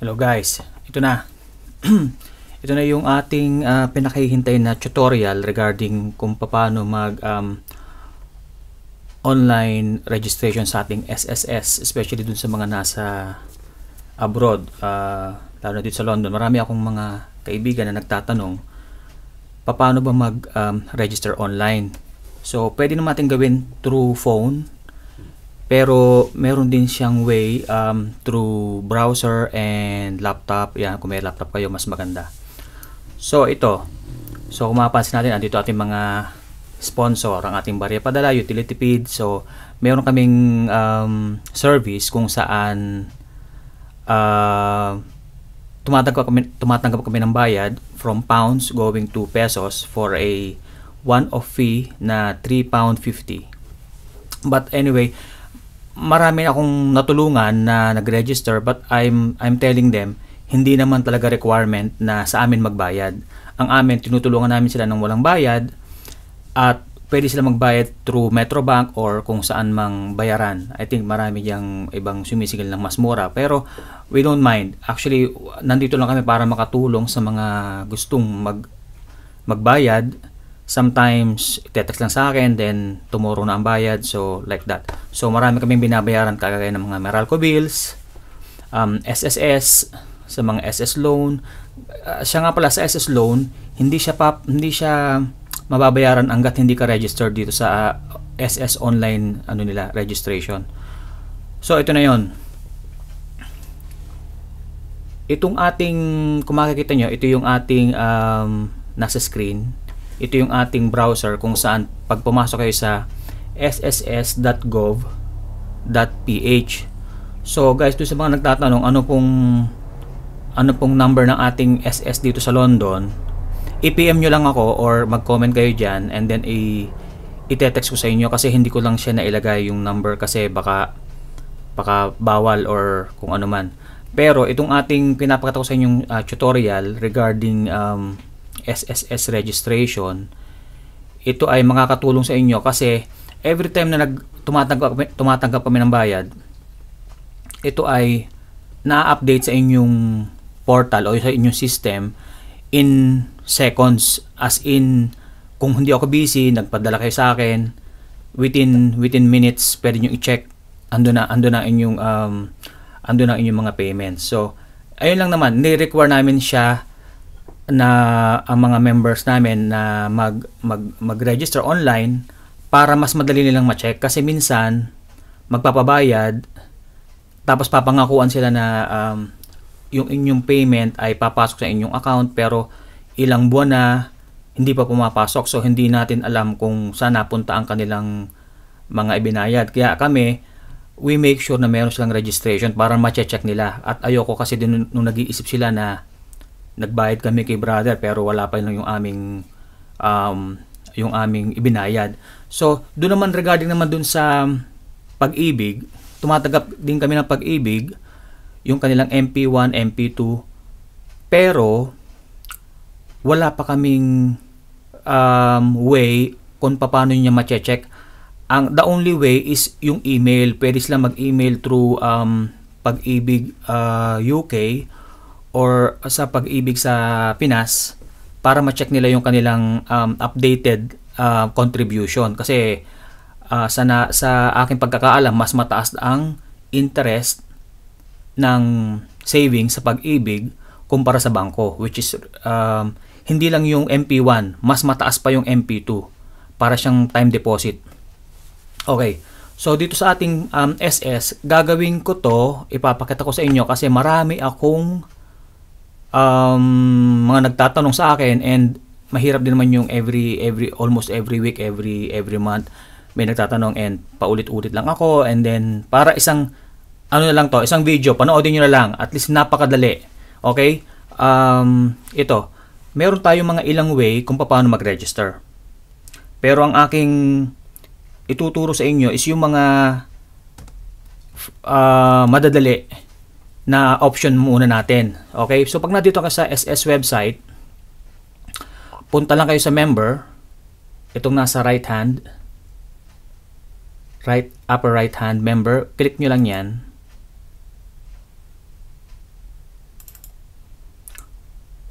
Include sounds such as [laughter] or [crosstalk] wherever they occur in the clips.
Hello guys, ito na. [clears throat] ito na yung ating uh, pinakahihintay na tutorial regarding kung paano mag um, online registration sa ating SSS especially dun sa mga nasa abroad uh, lalo na dito sa London. Marami akong mga kaibigan na nagtatanong paano ba mag um, register online. So pwede naman natin gawin through phone pero meron din siyang way um, through browser and laptop. Yan, kung may laptop kayo, mas maganda. So, ito. So, kung mapapansin natin, andito ating mga sponsor, ang ating barya padala, utility feed. So, meron kaming um, service kung saan uh, tumatanggap kami, tumatanggap kami ng bayad from pounds going to pesos for a one-off fee na 3 pound 50. But anyway, marami akong natulungan na nag-register but I'm I'm telling them hindi naman talaga requirement na sa amin magbayad. Ang amin tinutulungan namin sila nang walang bayad at pwede sila magbayad through Metrobank or kung saan mang bayaran. I think marami diyang ibang sumisigil ng mas mura. Pero we don't mind. Actually, nandito lang kami para makatulong sa mga gustong mag magbayad sometimes tetext lang sa akin then tomorrow na ang bayad so like that so marami kaming binabayaran kagaya ng mga Meralco bills um, SSS sa mga SS loan uh, siya nga pala sa SS loan hindi siya pa hindi siya mababayaran hanggat hindi ka registered dito sa uh, ah, SS online ano nila registration so ito na yon itong ating kung makikita nyo ito yung ating um, nasa screen ito yung ating browser kung saan pag pumasok kayo sa sss.gov.ph So guys, do sa mga nagtatanong ano pong ano pong number ng ating SS dito sa London, i-PM nyo lang ako or mag-comment kayo dyan and then i- i-text ko sa inyo kasi hindi ko lang siya nailagay yung number kasi baka baka bawal or kung ano man. Pero itong ating pinapakita ko sa inyong uh, tutorial regarding um, SSS registration, ito ay makakatulong sa inyo kasi every time na nag tumatanggap, tumatanggap kami ng bayad, ito ay na-update sa inyong portal o sa inyong system in seconds as in kung hindi ako busy nagpadala kayo sa akin within within minutes pwede niyo i-check ando na ando na inyong um ando na inyong mga payments so ayun lang naman ni-require namin siya na ang mga members namin na mag, mag, mag-register online para mas madali nilang ma-check kasi minsan magpapabayad tapos papangakuan sila na um, yung inyong payment ay papasok sa inyong account pero ilang buwan na hindi pa pumapasok so hindi natin alam kung saan napunta ang kanilang mga ibinayad kaya kami we make sure na meron silang registration para ma-check nila at ayoko kasi din nung nag-iisip sila na nagbayad kami kay brother pero wala pa lang yung aming um, yung aming ibinayad. So, doon naman regarding naman doon sa pag-ibig, tumatagap din kami ng pag-ibig, yung kanilang MP1, MP2, pero wala pa kaming um, way kung paano niya ma-check. Ang the only way is yung email. Pwede sila mag-email through um, pag-ibig uh, UK or sa pag-ibig sa Pinas para ma-check nila yung kanilang um, updated uh, contribution kasi uh, sa na, sa aking pagkakaalam mas mataas ang interest ng savings sa pag-ibig kumpara sa bangko which is um, hindi lang yung MP1 mas mataas pa yung MP2 para siyang time deposit okay So dito sa ating um, SS, gagawin ko to, ipapakita ko sa inyo kasi marami akong um, mga nagtatanong sa akin and mahirap din naman yung every every almost every week, every every month may nagtatanong and paulit-ulit lang ako and then para isang ano na lang to, isang video, panoorin niyo na lang. At least napakadali. Okay? Um, ito. Meron tayong mga ilang way kung paano mag-register. Pero ang aking ituturo sa inyo is yung mga uh, madadali na option muna natin. Okay? So pag nandito ka sa SS website, punta lang kayo sa member, itong nasa right hand, right upper right hand member, click nyo lang yan.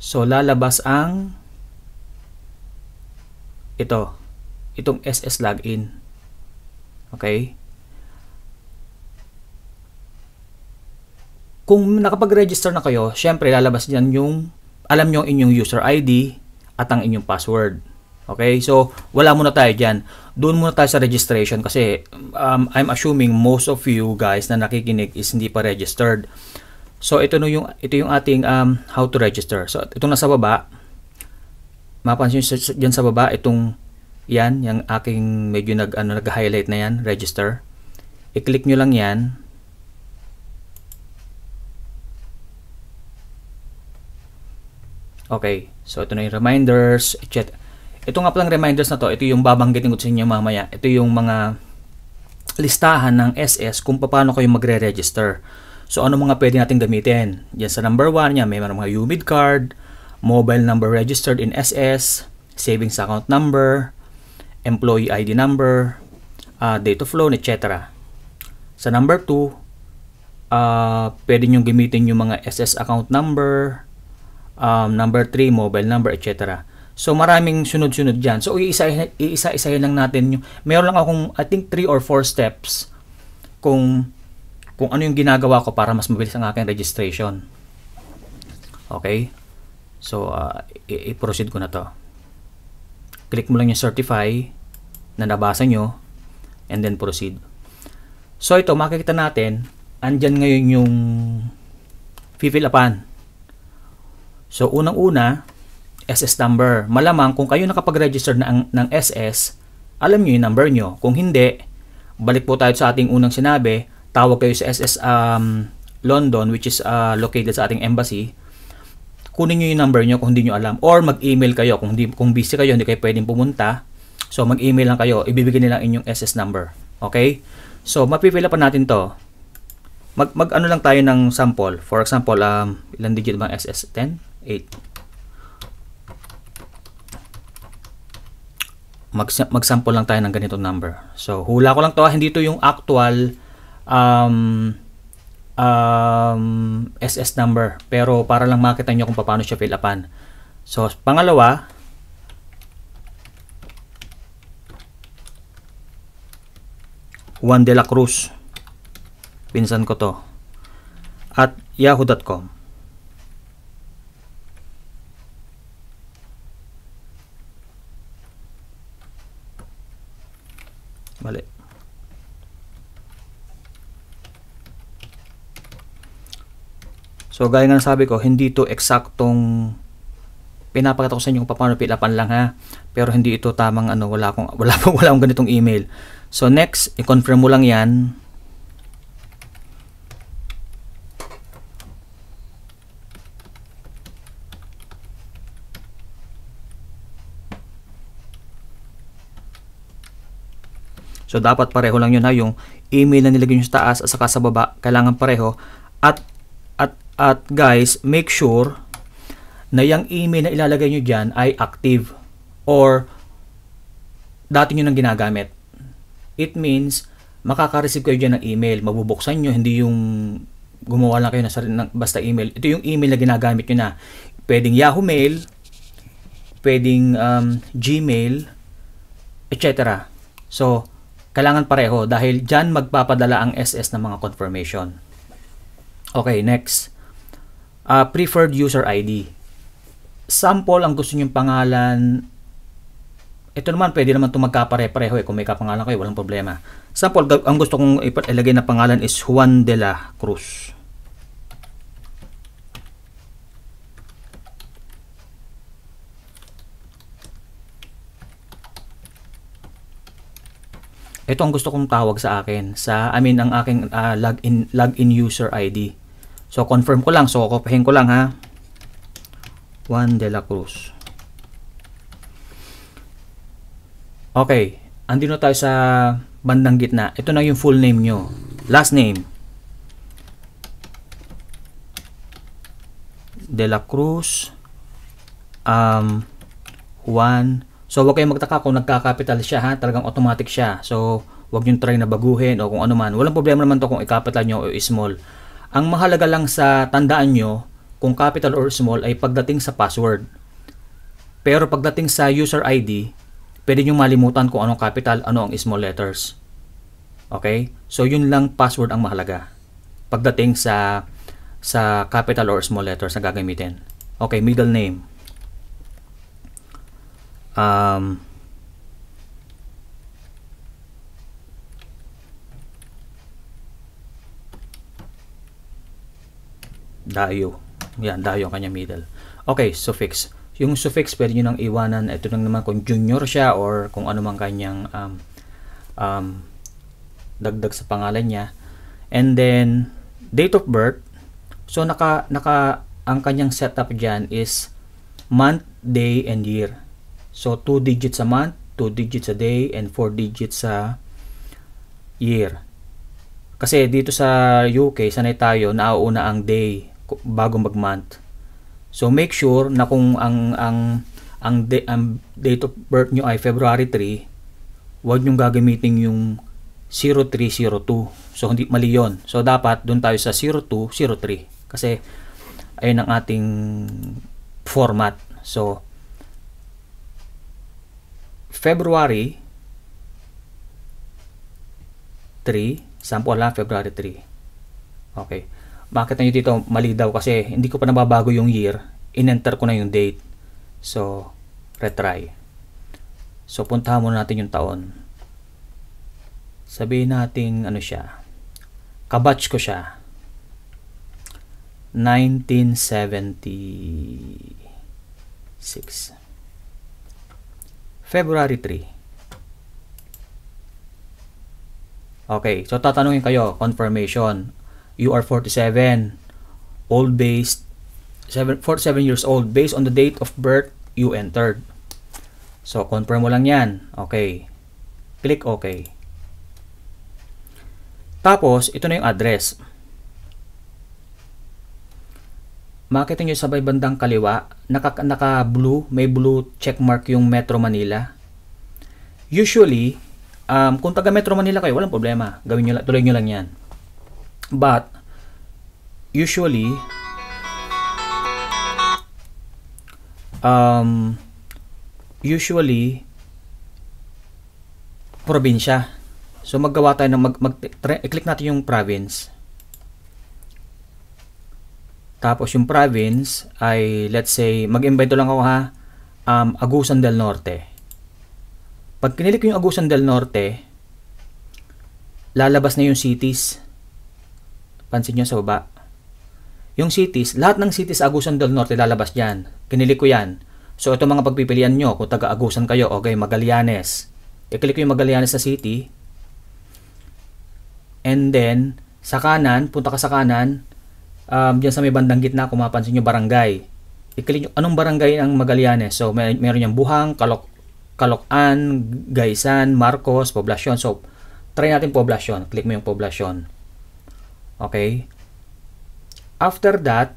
So lalabas ang ito, itong SS login. Okay? Kung nakapag-register na kayo, syempre lalabas dyan yung, alam nyo ang inyong user ID at ang inyong password. Okay, so wala muna tayo dyan. Doon muna tayo sa registration kasi um, I'm assuming most of you guys na nakikinig is hindi pa registered. So ito no yung ito yung ating um, how to register. So itong nasa baba, mapansin diyan sa baba itong yan, yung aking medyo nag ano nag-highlight na yan, register. I-click nyo lang yan. Okay, so ito na yung reminders, etc. Ito nga palang reminders na to, ito yung babanggitin ko sa inyo mamaya. Ito yung mga listahan ng SS kung paano kayo magre-register. So ano mga pwede nating gamitin? Diyan sa number 1 niya, may mga humid card, mobile number registered in SS, savings account number, employee ID number, uh, date of loan, etc. Sa number 2, uh, ah, pwede nyong gamitin yung mga SS account number, um, number 3, mobile number, etc. So maraming sunod-sunod diyan. So iisa-isahin lang natin yung meron lang akong I think 3 or 4 steps kung kung ano yung ginagawa ko para mas mabilis ang aking registration. Okay? So uh, i-proceed ko na to. Click mo lang yung certify na nabasa nyo and then proceed. So ito makikita natin andyan ngayon yung fill upan So, unang-una, SS number. Malamang kung kayo nakapag-register na ang, ng SS, alam nyo yung number nyo. Kung hindi, balik po tayo sa ating unang sinabi, tawag kayo sa SS um, London, which is uh, located sa ating embassy. Kunin nyo yung number nyo kung hindi nyo alam. Or mag-email kayo. Kung, di, kung busy kayo, hindi kayo pwedeng pumunta. So, mag-email lang kayo. Ibibigay nila ang inyong SS number. Okay? So, mapipila pa natin to. Mag, mag lang tayo ng sample. For example, um, ilan digit bang SS? 10? 8. Mag-sample lang tayo ng ganitong number. So, hula ko lang to. Ah. Hindi to yung actual um, um, SS number. Pero para lang makita nyo kung paano siya fill upan. So, pangalawa, Juan de la Cruz. Pinsan ko to. At yahoo.com. mali. So, gaya nga sabi ko, hindi ito eksaktong pinapakita ko sa inyo kung paano pilapan lang ha. Pero hindi ito tamang ano, wala akong [laughs] wala po wala akong ganitong email. So next, i-confirm mo lang 'yan. So dapat pareho lang yun ha, yung email na nilagay nyo sa taas at saka sa baba, kailangan pareho. At, at, at guys, make sure na yung email na ilalagay nyo dyan ay active or dati nyo nang ginagamit. It means, makaka-receive kayo dyan ng email, mabubuksan nyo, hindi yung gumawa lang kayo na sarili ng basta email. Ito yung email na ginagamit nyo na. Pwedeng Yahoo Mail, pwedeng um, Gmail, etc. So, kailangan pareho dahil dyan magpapadala ang SS ng mga confirmation. Okay, next. Uh, preferred user ID. Sample ang gusto niyong pangalan. Ito naman, pwede naman itong magkapare-pareho eh. Kung may kapangalan kayo, walang problema. Sample, ang gusto kong ilagay na pangalan is Juan de la Cruz. ito ang gusto kong tawag sa akin sa I mean ang aking uh, login login user ID. So confirm ko lang, so kokopihin ko lang ha. Juan de la Cruz. Okay, andito tayo sa bandang gitna. Ito na yung full name nyo. Last name. De la Cruz um, Juan So wag kayong magtaka kung nagka-capital siya ha, talagang automatic siya. So wag niyo try na baguhin o kung ano man. Walang problema naman to kung i-capital nyo o small. Ang mahalaga lang sa tandaan nyo kung capital or small ay pagdating sa password. Pero pagdating sa user ID, pwede niyo malimutan kung anong capital, ano ang small letters. Okay? So yun lang password ang mahalaga pagdating sa sa capital or small letters na gagamitin. Okay, middle name. Um, dayo. Yan, dayo ang kanyang middle. Okay, suffix. Yung suffix pwede nyo nang iwanan. Ito lang naman kung junior siya or kung ano mang kanyang um, um, dagdag sa pangalan niya. And then, date of birth. So, naka, naka, ang kanyang setup dyan is month, day, and year. So, 2 digits a month, 2 digits a day, and 4 digits a year. Kasi dito sa UK, sanay tayo, nauuna ang day bago mag-month. So, make sure na kung ang, ang, ang, day, ang date of birth nyo ay February 3, huwag nyong gagamitin yung 0302. So, hindi mali yun. So, dapat doon tayo sa 0203. Kasi, ayun ang ating format. So, February 3, sample lang, February 3. Okay. Makita nyo dito, mali daw kasi hindi ko pa nababago yung year. In-enter ko na yung date. So, retry. So, puntahan muna natin yung taon. Sabihin natin, ano siya. Kabatch ko siya. 1976. February 3. Okay, so tatanungin kayo, confirmation. You are 47, old based, 7, 47 years old. Based on the date of birth, you entered. So, confirm mo lang yan. Okay. Click OK. Tapos, ito na yung address. makita nyo sa may bandang kaliwa, naka, naka blue, may blue checkmark yung Metro Manila. Usually, um, kung taga Metro Manila kayo, walang problema. Gawin nyo, tuloy nyo lang yan. But, usually, um, usually, probinsya. So, maggawa tayo ng, mag, mag, click natin yung province. Tapos yung province ay let's say mag-invento lang ako ha um, Agusan del Norte. Pag kinilik ko yung Agusan del Norte, lalabas na yung cities. Pansin nyo sa baba. Yung cities, lahat ng cities Agusan del Norte lalabas dyan. Kinilik ko yan. So ito mga pagpipilian nyo kung taga Agusan kayo, okay, Magallanes. Kiklik ko yung Magallanes sa city. And then, sa kanan, punta ka sa kanan, um, dyan sa may bandang gitna, kung mapansin nyo, barangay. I-click nyo, anong barangay ang Magallanes? So, may, meron yung Buhang, Kalok, Kalokan, Gaisan, Marcos, Poblacion. So, try natin Poblacion. Click mo yung Poblacion. Okay? After that,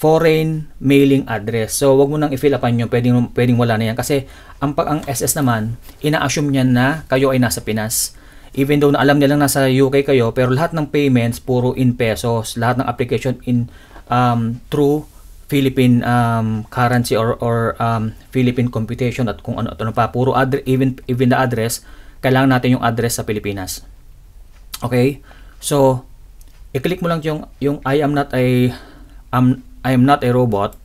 foreign mailing address. So, wag mo nang i-fill upan yun. Pwedeng, pwedeng wala na yan. Kasi, ang, ang SS naman, ina-assume niyan na kayo ay nasa Pinas even though na alam nilang nasa UK kayo pero lahat ng payments puro in pesos lahat ng application in um, through Philippine um, currency or, or um, Philippine computation at kung ano, at ano pa puro address even, even the address kailangan natin yung address sa Pilipinas okay so i-click mo lang yung yung I am not a um, I am not a robot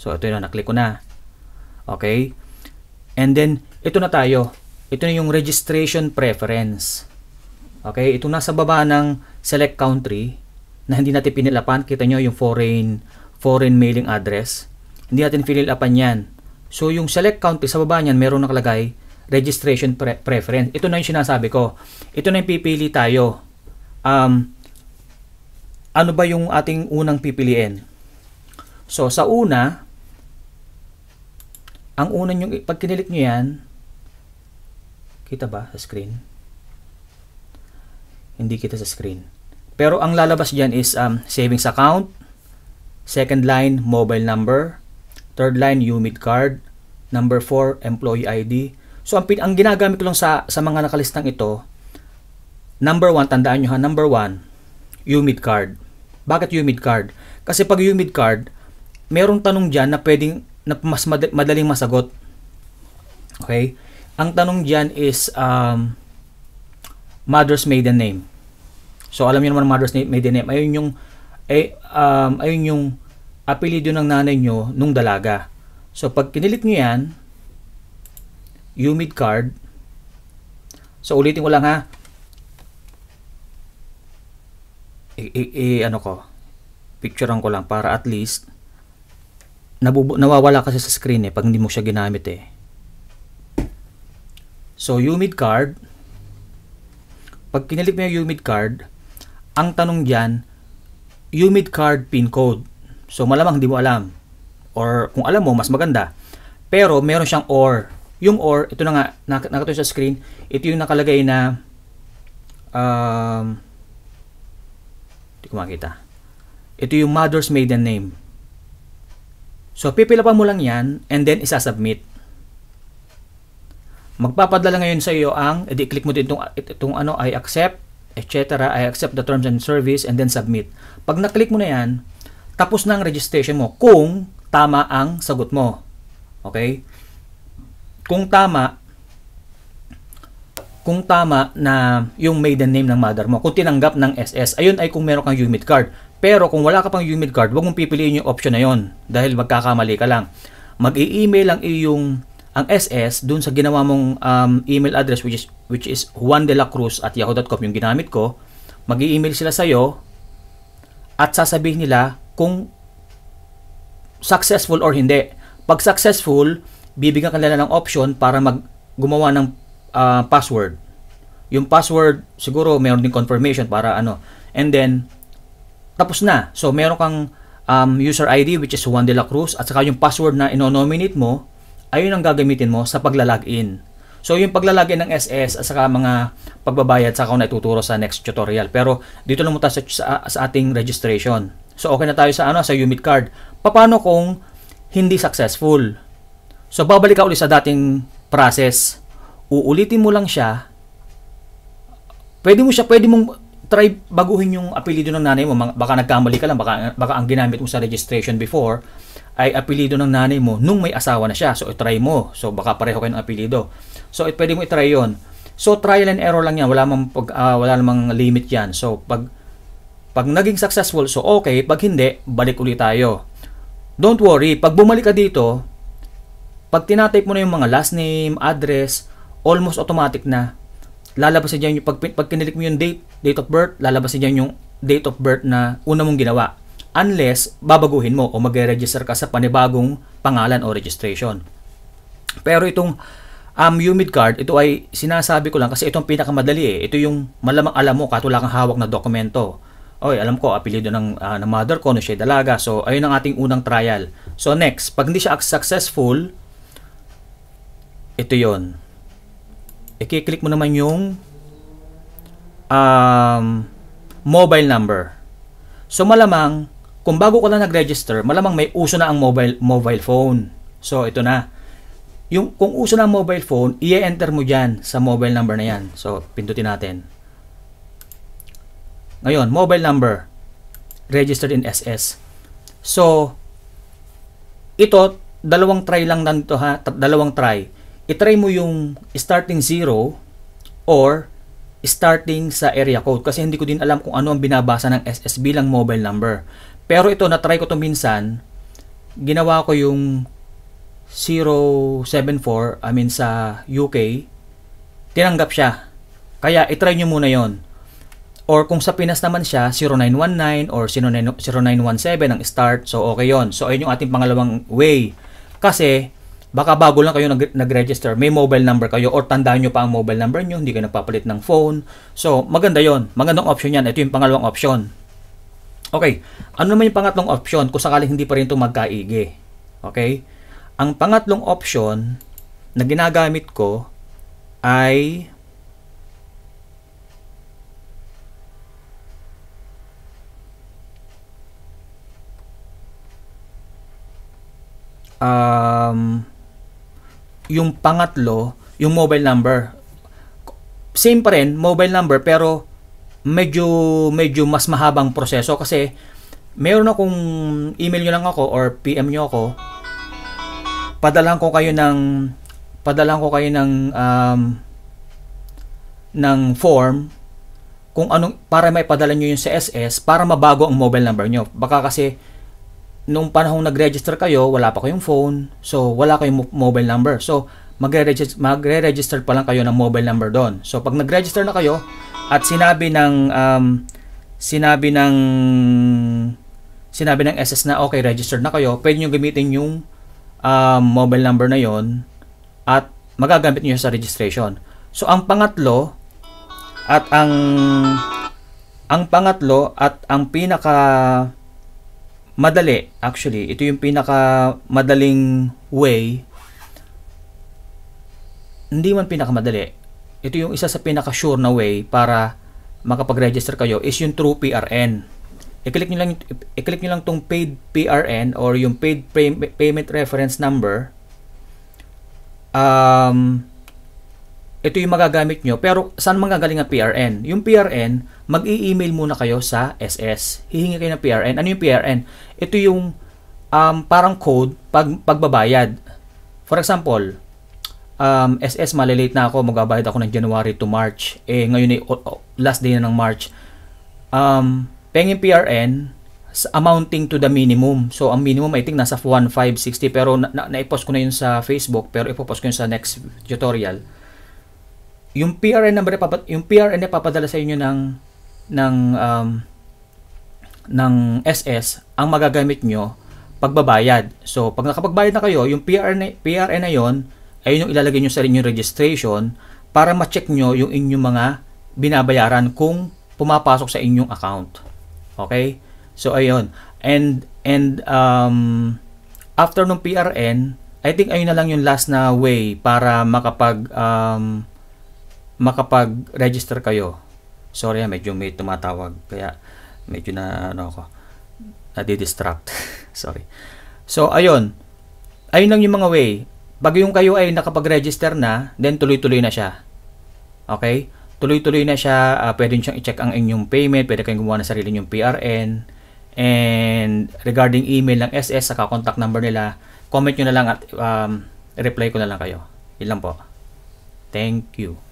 so ito na na-click ko na okay and then ito na tayo ito na yung registration preference. Okay, ito nasa baba ng select country na hindi natin pinilapan. Kita nyo yung foreign, foreign mailing address. Hindi natin pinilapan yan. So yung select country sa baba niyan meron nakalagay registration pre preference. Ito na yung sinasabi ko. Ito na yung pipili tayo. Um, ano ba yung ating unang pipiliin? So sa una, ang una yung pag kinilik nyo yan, Kita ba sa screen? Hindi kita sa screen. Pero ang lalabas dyan is um, savings account, second line, mobile number, third line, UMID card, number 4, employee ID. So ang, ang ginagamit ko lang sa, sa mga nakalistang ito, number 1, tandaan nyo ha, number 1, UMID card. Bakit UMID card? Kasi pag UMID card, merong tanong dyan na pwedeng na mas madaling masagot. Okay? Ang tanong dyan is um, mother's maiden name. So alam niyo naman mother's maiden name. Ayun yung eh, um, ayun yung apelyido ng nanay nyo nung dalaga. So pag kinilit nyo yan, humid card. So ulitin ko lang ha. I, i, i ano ko. Picturean ko lang para at least nabubu nawawala kasi sa screen eh pag hindi mo siya ginamit eh. So, humid card, pag kinilip mo yung humid card, ang tanong dyan, humid card pin code. So, malamang hindi mo alam. Or kung alam mo, mas maganda. Pero, meron siyang or. Yung or, ito na nga, nak sa screen, ito yung nakalagay na, um, hindi ko makita. Ito yung mother's maiden name. So, pipilapan mo lang yan and then isasubmit. Magpapadala ngayon sa iyo ang, edi click mo din itong, itong ano, I accept, etc. I accept the terms and service and then submit. Pag na-click mo na yan, tapos na ang registration mo kung tama ang sagot mo. Okay? Kung tama, kung tama na yung maiden name ng mother mo. Kung tinanggap ng SS, ayun ay kung meron kang humid card. Pero kung wala ka pang humid card, huwag mong pipiliin yung option na yon dahil magkakamali ka lang. Mag-i-email ang iyong ang SS dun sa ginawa mong um, email address which is which is juandelacruz@yahoo.com yung ginamit ko, mag email sila sa iyo at sasabihin nila kung successful or hindi. Pag successful, bibigyan kanila ng option para mag gumawa ng uh, password. Yung password siguro mayroon din confirmation para ano. And then tapos na. So meron kang um, user ID which is Juan de la Cruz at saka yung password na inonominate mo ayun ang gagamitin mo sa paglalagin. So yung paglalagay ng SS at saka mga pagbabayad sa ako na ituturo sa next tutorial. Pero dito lumunta sa, sa, sa ating registration. So okay na tayo sa ano sa UMIT card. Paano kung hindi successful? So babalik ka ulit sa dating process. Uulitin mo lang siya. Pwede mo siya, pwede mong try baguhin yung apelyido ng nanay mo. Baka nagkamali ka lang, baka, baka ang ginamit mo sa registration before ay apelido ng nanay mo nung may asawa na siya. So, itry mo. So, baka pareho kayo ng apelido. So, it, pwede mo itry yon So, trial and error lang yan. Wala, namang, pag, uh, wala namang limit yan. So, pag, pag naging successful, so okay. Pag hindi, balik ulit tayo. Don't worry. Pag bumalik ka dito, pag tinatype mo na yung mga last name, address, almost automatic na lalabas na dyan yung pag, pag kinilik mo yung date, date of birth, lalabas na dyan yung date of birth na una mong ginawa unless babaguhin mo o magre-register ka sa panibagong pangalan o registration. Pero itong um, humid card, ito ay sinasabi ko lang kasi itong pinakamadali eh. Ito yung malamang alam mo kahit wala kang hawak na dokumento. Oy, alam ko, apelido ng, uh, ng mother ko, no siya dalaga. So, ayun ang ating unang trial. So, next, pag hindi siya successful, ito yon I-click mo naman yung um, mobile number. So, malamang kung bago ka lang nag-register, malamang may uso na ang mobile, mobile phone. So, ito na. Yung, kung uso na ang mobile phone, i-enter mo diyan sa mobile number na yan. So, pindutin natin. Ngayon, mobile number. Registered in SS. So, ito, dalawang try lang nandito ha. Dalawang try. I-try mo yung starting 0 or starting sa area code kasi hindi ko din alam kung ano ang binabasa ng SS bilang mobile number. Pero ito, na-try ko to minsan. Ginawa ko yung 074, I mean sa UK. Tinanggap siya. Kaya, itry nyo muna yon Or kung sa Pinas naman siya, 0919 or 0917 ang start. So, okay yon So, ayun yung ating pangalawang way. Kasi, baka bago lang kayo nag- register may mobile number kayo or tandaan nyo pa ang mobile number nyo, hindi kayo nagpapalit ng phone. So, maganda yon Magandang option yan. Ito yung pangalawang option. Okay, ano naman yung pangatlong option kung sakaling hindi pa rin ito magkaigi? Okay? Ang pangatlong option na ginagamit ko ay um, yung pangatlo, yung mobile number. Same pa rin, mobile number, pero medyo medyo mas mahabang proseso kasi meron kung email nyo lang ako or PM nyo ako padalan ko kayo ng padalan ko kayo ng um, ng form kung anong para may padala nyo yung sa SS para mabago ang mobile number nyo baka kasi nung panahong nag-register kayo wala pa kayong phone so wala kayong mobile number so magre-register magre-register pa lang kayo ng mobile number doon so pag nag-register na kayo at sinabi ng um, sinabi ng sinabi ng SS na okay, registered na kayo, pwede nyo gamitin yung um, mobile number na yon at magagamit nyo sa registration. So ang pangatlo at ang ang pangatlo at ang pinaka madali actually, ito yung pinaka madaling way hindi man pinakamadali ito yung isa sa pinaka-sure na way para makapag-register kayo is yung True PRN. I-click nyo lang, i-click nyo lang tong paid PRN or yung paid pay, payment reference number. Um, ito yung magagamit nyo. Pero saan magagaling ang PRN? Yung PRN, mag-i-email muna kayo sa SS. Hihingi kayo ng PRN. Ano yung PRN? Ito yung um, parang code pag, pagbabayad. For example, um, SS, malilate na ako, magabayad ako ng January to March. Eh, ngayon ay last day na ng March. Um, pengin PRN, amounting to the minimum. So, ang minimum, I think, nasa 1,560. Pero, na, na, naipost ko na yun sa Facebook. Pero, ipopost ko yun sa next tutorial. Yung PRN number, yung PRN na papadala sa inyo ng, ng, um, ng SS, ang magagamit nyo, pagbabayad. So, pag nakapagbayad na kayo, yung PRN, PRN na yon ayun yung ilalagay nyo sa inyong registration para ma-check nyo yung inyong mga binabayaran kung pumapasok sa inyong account. Okay? So, ayun. And, and, um, after nung PRN, I think ayun na lang yung last na way para makapag, um, makapag-register kayo. Sorry, ah, medyo may tumatawag. Kaya, medyo na, ano ako, na-distract. [laughs] Sorry. So, ayun. Ayun lang yung mga way. Bago yung kayo ay nakapag-register na, then tuloy-tuloy na siya. Okay? Tuloy-tuloy na siya. Uh, pwede nyo i-check ang inyong payment. Pwede kayong gumawa ng sarili nyong PRN. And regarding email ng SS, sa contact number nila, comment nyo na lang at um, reply ko na lang kayo. Ilan po. Thank you.